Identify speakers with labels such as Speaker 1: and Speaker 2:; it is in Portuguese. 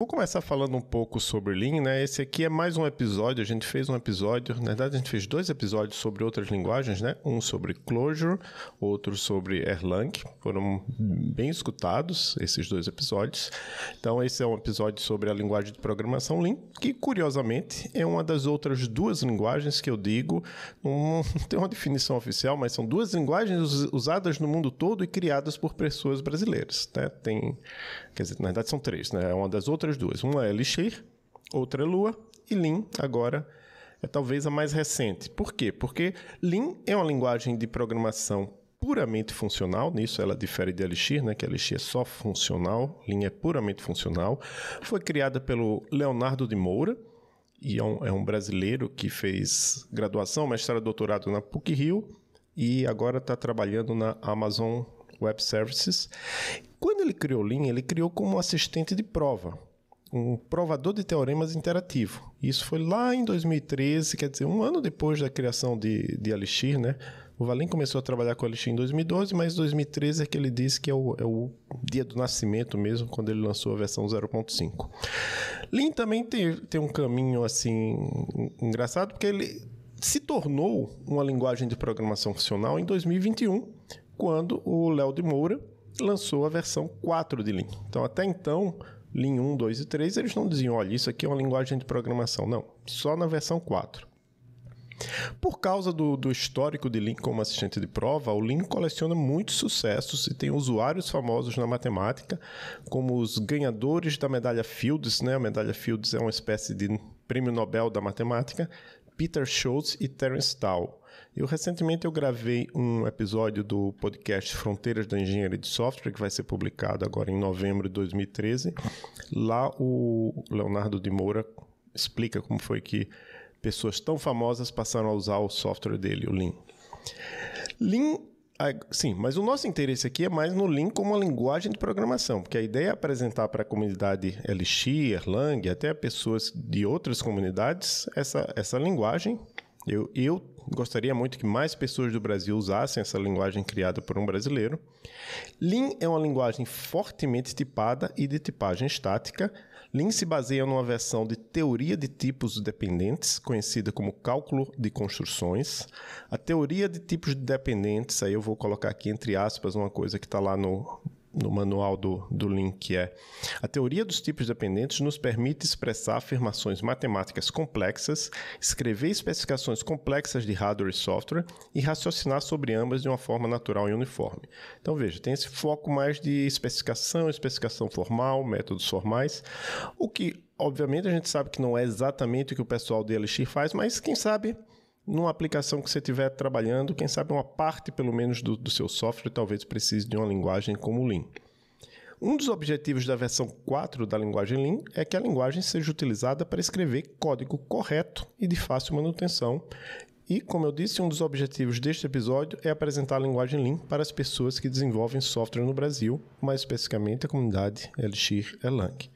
Speaker 1: Vou começar falando um pouco sobre Lean, né? Esse aqui é mais um episódio, a gente fez um episódio, na verdade a gente fez dois episódios sobre outras linguagens, né? Um sobre Clojure, outro sobre Erlang, foram bem escutados esses dois episódios. Então esse é um episódio sobre a linguagem de programação Lean, que curiosamente é uma das outras duas linguagens que eu digo, não tem uma definição oficial, mas são duas linguagens usadas no mundo todo e criadas por pessoas brasileiras, né? Tem, quer dizer, na verdade são três, né? É uma das outras outras duas. Uma é Elixir, outra é Lua, e Lean agora é talvez a mais recente. Por quê? Porque Lean é uma linguagem de programação puramente funcional, nisso ela difere de Elixir, né, que Elixir é só funcional, Lean é puramente funcional. Foi criada pelo Leonardo de Moura, e é um, é um brasileiro que fez graduação, mestrado, doutorado na PUC-Rio, e agora está trabalhando na Amazon Web Services. Quando ele criou Lean, ele criou como assistente de prova um provador de teoremas interativo. Isso foi lá em 2013, quer dizer, um ano depois da criação de, de Elixir, né? O Valim começou a trabalhar com Alixir em 2012, mas 2013 é que ele disse que é o, é o dia do nascimento mesmo, quando ele lançou a versão 0.5. Lean também tem, tem um caminho, assim, engraçado, porque ele se tornou uma linguagem de programação funcional em 2021, quando o Léo de Moura lançou a versão 4 de Lean. Então, até então Linha 1, 2 e 3, eles não diziam, olha, isso aqui é uma linguagem de programação. Não, só na versão 4. Por causa do, do, histórico de Lean como assistente de prova, o Lean coleciona muitos sucessos e tem usuários famosos na matemática, como os ganhadores da medalha Fields, né? A medalha Fields é uma espécie de prêmio Nobel da matemática, Peter Schultz e Terence Tao. Eu recentemente eu gravei um episódio do podcast Fronteiras da Engenharia de Software, que vai ser publicado agora em novembro de 2013. Lá o Leonardo de Moura explica como foi que pessoas tão famosas passaram a usar o software dele, o Lean. Lean Sim, mas o nosso interesse aqui é mais no Lean como uma linguagem de programação, porque a ideia é apresentar para a comunidade LX, Erlang, até pessoas de outras comunidades, essa, essa linguagem. Eu, eu Gostaria muito que mais pessoas do Brasil usassem essa linguagem criada por um brasileiro. Lean é uma linguagem fortemente tipada e de tipagem estática. Lean se baseia numa versão de teoria de tipos dependentes, conhecida como cálculo de construções. A teoria de tipos dependentes, aí eu vou colocar aqui entre aspas uma coisa que está lá no no manual do, do Link, é a teoria dos tipos dependentes nos permite expressar afirmações matemáticas complexas, escrever especificações complexas de hardware e software e raciocinar sobre ambas de uma forma natural e uniforme. Então veja, tem esse foco mais de especificação, especificação formal, métodos formais, o que obviamente a gente sabe que não é exatamente o que o pessoal de Elixir faz, mas quem sabe numa aplicação que você estiver trabalhando, quem sabe uma parte pelo menos do, do seu software talvez precise de uma linguagem como o Lean. Um dos objetivos da versão 4 da linguagem Lean é que a linguagem seja utilizada para escrever código correto e de fácil manutenção. E, como eu disse, um dos objetivos deste episódio é apresentar a linguagem Lean para as pessoas que desenvolvem software no Brasil, mais especificamente a comunidade Elixir Erlang.